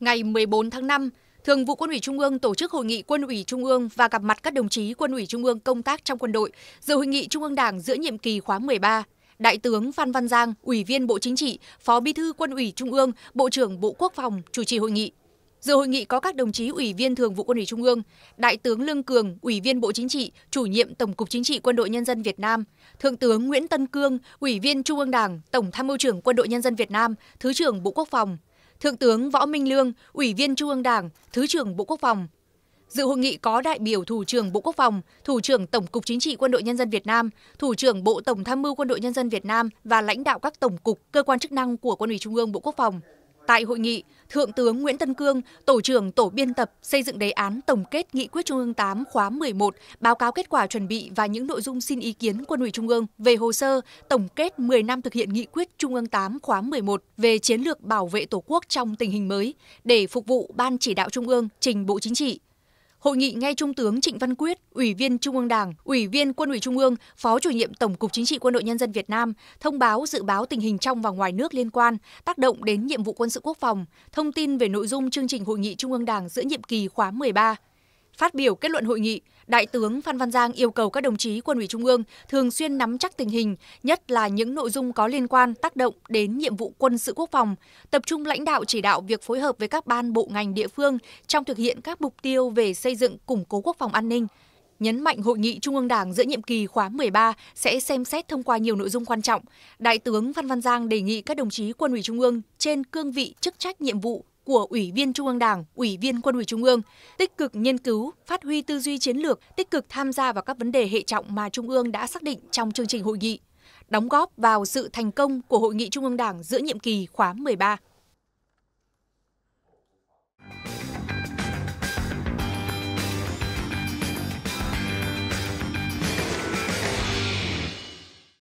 Ngày 14 tháng 5, Thường vụ Quân ủy Trung ương tổ chức hội nghị Quân ủy Trung ương và gặp mặt các đồng chí Quân ủy Trung ương công tác trong quân đội dự hội nghị Trung ương Đảng giữa nhiệm kỳ khóa 13. Đại tướng Phan Văn Giang, Ủy viên Bộ Chính trị, Phó Bí thư Quân ủy Trung ương, Bộ trưởng Bộ Quốc phòng chủ trì hội nghị. Dự hội nghị có các đồng chí Ủy viên Thường vụ Quân ủy Trung ương, Đại tướng Lương Cường, Ủy viên Bộ Chính trị, Chủ nhiệm Tổng cục Chính trị Quân đội Nhân dân Việt Nam, Thượng tướng Nguyễn Tân Cương, Ủy viên Trung ương Đảng, Tổng tham mưu trưởng Quân đội Nhân dân Việt Nam, Thứ trưởng Bộ Quốc phòng, Thượng tướng Võ Minh Lương, Ủy viên Trung ương Đảng, Thứ trưởng Bộ Quốc phòng. Dự hội nghị có đại biểu Thủ trưởng Bộ Quốc phòng, Thủ trưởng Tổng cục Chính trị Quân đội Nhân dân Việt Nam, Thủ trưởng Bộ Tổng tham mưu Quân đội Nhân dân Việt Nam và lãnh đạo các tổng cục, cơ quan chức năng của Quân ủy Trung ương Bộ Quốc phòng. Tại hội nghị, Thượng tướng Nguyễn Tân Cương, Tổ trưởng Tổ biên tập xây dựng đề án tổng kết nghị quyết Trung ương 8 khóa 11, báo cáo kết quả chuẩn bị và những nội dung xin ý kiến Quân ủy Trung ương về hồ sơ tổng kết 10 năm thực hiện nghị quyết Trung ương 8 khóa 11 về chiến lược bảo vệ Tổ quốc trong tình hình mới để phục vụ Ban chỉ đạo Trung ương trình Bộ Chính trị Hội nghị nghe Trung tướng Trịnh Văn Quyết, Ủy viên Trung ương Đảng, Ủy viên Quân ủy Trung ương, Phó chủ nhiệm Tổng cục Chính trị Quân đội Nhân dân Việt Nam thông báo dự báo tình hình trong và ngoài nước liên quan, tác động đến nhiệm vụ quân sự quốc phòng, thông tin về nội dung chương trình hội nghị Trung ương Đảng giữa nhiệm kỳ khóa 13. Phát biểu kết luận hội nghị, Đại tướng Phan Văn Giang yêu cầu các đồng chí quân ủy Trung ương thường xuyên nắm chắc tình hình, nhất là những nội dung có liên quan tác động đến nhiệm vụ quân sự quốc phòng, tập trung lãnh đạo chỉ đạo việc phối hợp với các ban bộ ngành địa phương trong thực hiện các mục tiêu về xây dựng củng cố quốc phòng an ninh, nhấn mạnh hội nghị Trung ương Đảng giữa nhiệm kỳ khóa 13 sẽ xem xét thông qua nhiều nội dung quan trọng. Đại tướng Phan Văn Giang đề nghị các đồng chí quân ủy Trung ương trên cương vị chức trách nhiệm vụ của Ủy viên Trung ương Đảng, Ủy viên Quân ủy Trung ương, tích cực nghiên cứu, phát huy tư duy chiến lược, tích cực tham gia vào các vấn đề hệ trọng mà Trung ương đã xác định trong chương trình hội nghị, đóng góp vào sự thành công của Hội nghị Trung ương Đảng giữa nhiệm kỳ khóa 13.